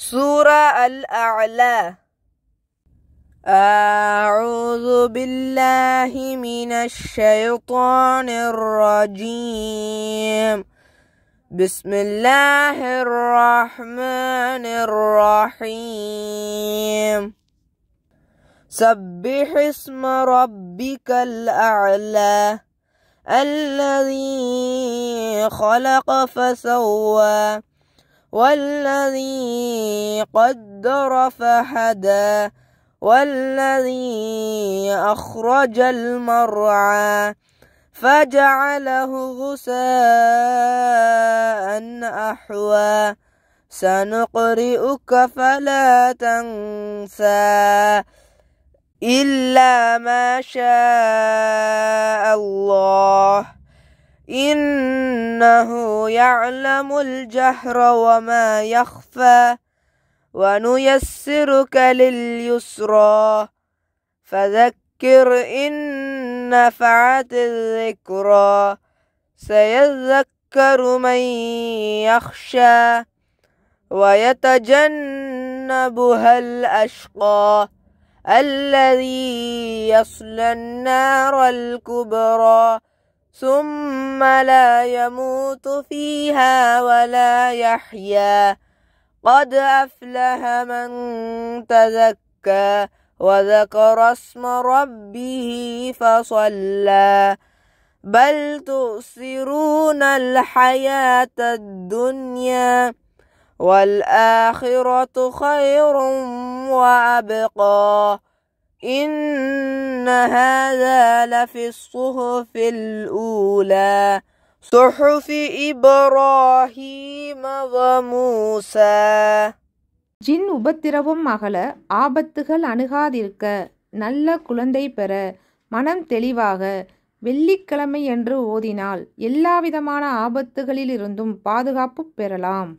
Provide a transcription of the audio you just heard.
سورة الأعلى أعوذ بالله من الشيطان الرجيم بسم الله الرحمن الرحيم سبح اسم ربك الأعلى الذي خلق فسوى والذي قدر فهدى والذي أخرج المرعى فجعله غساء أحوى سنقرئك فلا تنسى إلا ما شاء الله إن إنه يعلم الجهر وما يخفى ونيسرك لليسرى فذكر إن نفعت الذكرى سيذكر من يخشى ويتجنبها الأشقى الذي يصلى النار الكبرى ثم لا يموت فيها ولا يحيا قد أفلح من تزكى وذكر اسم ربه فصلى بل تؤثرون الحياة الدنيا والآخرة خير وأبقى إن هذا لفي الصحف الأولى صحف إبراهيم وموسى ஜின் உபத்திரவும் அகல ஆபத்துகள் அணுகாதிருக்க நல்ல குழந்தை பெற மனம் தெளிவாக வெள்ளிக்கிழமை என்று ஓதினால் எல்லாவிதமான ஆபத்துகளிலிருந்தும் பாதுகாப்பு பெறலாம்